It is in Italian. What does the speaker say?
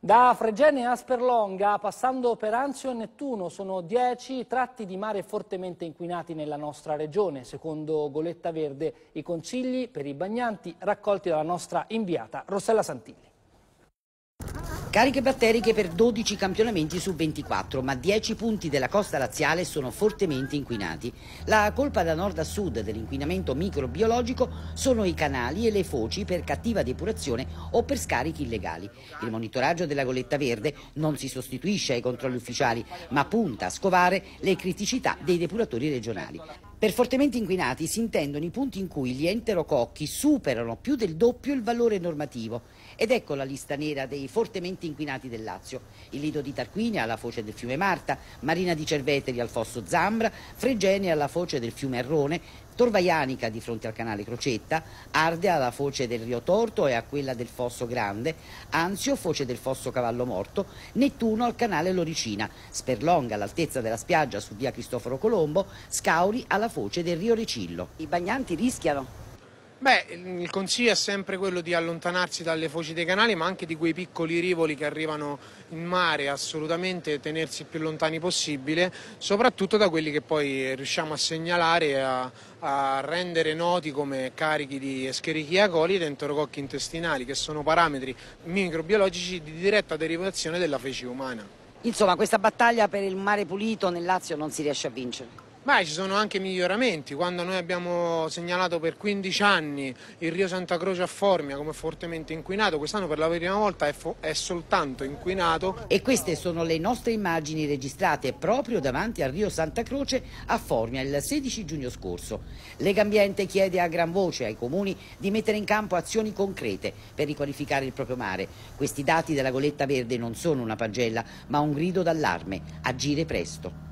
Da Fregene a Sperlonga, passando per Anzio e Nettuno, sono dieci tratti di mare fortemente inquinati nella nostra regione. Secondo Goletta Verde, i consigli per i bagnanti raccolti dalla nostra inviata Rossella Santilli. Cariche batteriche per 12 campionamenti su 24, ma 10 punti della costa laziale sono fortemente inquinati. La colpa da nord a sud dell'inquinamento microbiologico sono i canali e le foci per cattiva depurazione o per scarichi illegali. Il monitoraggio della goletta verde non si sostituisce ai controlli ufficiali, ma punta a scovare le criticità dei depuratori regionali. Per fortemente inquinati si intendono i punti in cui gli enterococchi superano più del doppio il valore normativo. Ed ecco la lista nera dei fortemente inquinati del Lazio. Il lido di Tarquinia alla foce del fiume Marta, Marina di Cerveteri al fosso Zambra, Fregene alla foce del fiume Arrone, Torvaianica di fronte al canale Crocetta, Arde alla foce del Rio Torto e a quella del Fosso Grande, Anzio foce del Fosso Cavallo Morto, Nettuno al canale Loricina, Sperlonga all'altezza della spiaggia su via Cristoforo Colombo, Scauri alla foce del Rio Ricillo. I bagnanti rischiano Beh, il consiglio è sempre quello di allontanarsi dalle foci dei canali ma anche di quei piccoli rivoli che arrivano in mare, assolutamente tenersi più lontani possibile, soprattutto da quelli che poi riusciamo a segnalare e a, a, rendere noti come carichi di Escherichia coli ed enterococchi intestinali che sono parametri microbiologici di diretta derivazione della feci umana. Insomma, questa battaglia per il mare pulito nel Lazio non si riesce a vincere. Beh, ci sono anche miglioramenti. Quando noi abbiamo segnalato per 15 anni il Rio Santa Croce a Formia come fortemente inquinato, quest'anno per la prima volta è, è soltanto inquinato. E queste sono le nostre immagini registrate proprio davanti al Rio Santa Croce a Formia il 16 giugno scorso. Legambiente chiede a gran voce ai comuni di mettere in campo azioni concrete per riqualificare il proprio mare. Questi dati della goletta verde non sono una pagella, ma un grido d'allarme. Agire presto.